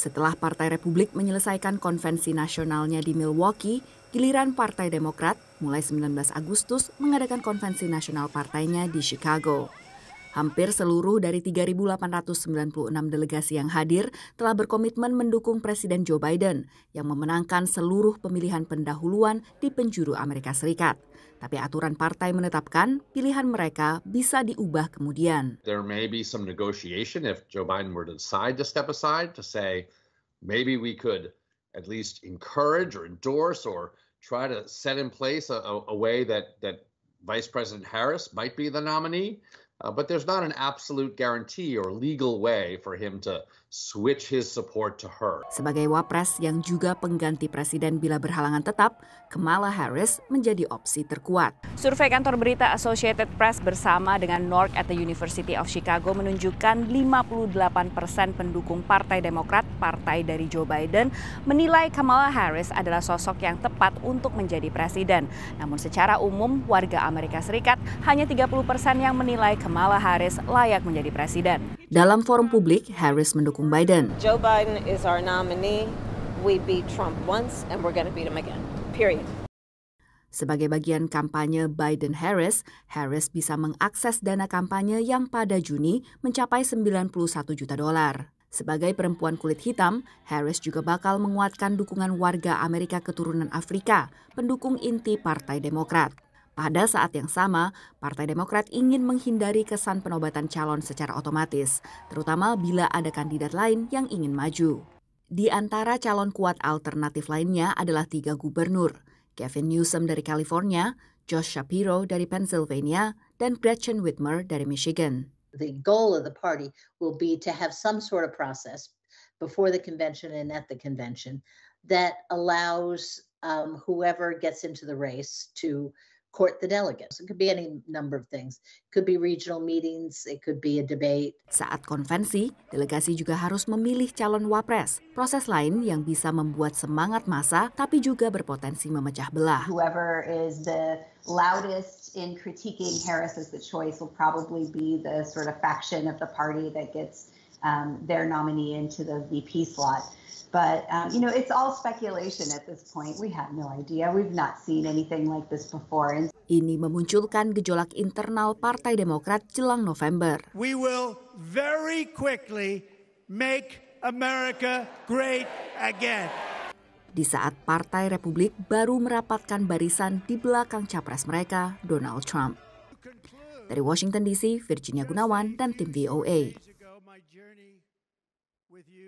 Setelah Partai Republik menyelesaikan konvensi nasionalnya di Milwaukee, giliran Partai Demokrat mulai 19 Agustus mengadakan konvensi nasional partainya di Chicago. Hampir seluruh dari 3.896 delegasi yang hadir telah berkomitmen mendukung Presiden Joe Biden yang memenangkan seluruh pemilihan pendahuluan di penjuru Amerika Serikat. Tapi aturan partai menetapkan pilihan mereka bisa diubah kemudian. There may be some negotiation if Joe Biden were to decide to step aside to say maybe we could at least encourage or endorse or try to set in place a, a, way that that Vice President Harris might be the nominee. Uh, but there's not an absolute guarantee or legal way for him to, switch his support to her. Sebagai wapres yang juga pengganti presiden bila berhalangan tetap, Kamala Harris menjadi opsi terkuat. Survei kantor berita Associated Press bersama dengan North at the University of Chicago menunjukkan 58 persen pendukung Partai Demokrat, partai dari Joe Biden, menilai Kamala Harris adalah sosok yang tepat untuk menjadi presiden. Namun secara umum, warga Amerika Serikat hanya 30 persen yang menilai Kamala Harris layak menjadi presiden. Dalam forum publik, Harris mendukung Biden. Joe Biden is our nominee. We beat Trump once and we're going to beat him again. Period. Sebagai bagian kampanye Biden-Harris, Harris bisa mengakses dana kampanye yang pada Juni mencapai 91 juta dolar. Sebagai perempuan kulit hitam, Harris juga bakal menguatkan dukungan warga Amerika keturunan Afrika, pendukung inti Partai Demokrat. Pada saat yang sama, Partai Demokrat ingin menghindari kesan penobatan calon secara otomatis, terutama bila ada kandidat lain yang ingin maju. Di antara calon kuat alternatif lainnya adalah tiga gubernur, Kevin Newsom dari California, Josh Shapiro dari Pennsylvania, dan Gretchen Whitmer dari Michigan. The goal of the party will be to have some sort of process before the convention and at the convention that allows um, whoever gets into the race to court the delegates. It could be any number of things. It could be regional meetings, it could be a debate. Saat konvensi, delegasi juga harus memilih calon wapres. Proses lain yang bisa membuat semangat massa tapi juga berpotensi memecah belah. Whoever is the loudest in critiquing Harris as the choice will probably be the sort of faction of the party that gets um, their nominee into the VP slot. But um, you know, it's all speculation at this point. We have no idea. We've not seen anything like this before. And Ini memunculkan gejolak internal Partai Demokrat jelang November. We will very quickly make America great again. Di saat Partai Republik baru merapatkan barisan di belakang capres mereka, Donald Trump. Dari Washington DC, Virginia Gunawan dan tim VOA. my journey with you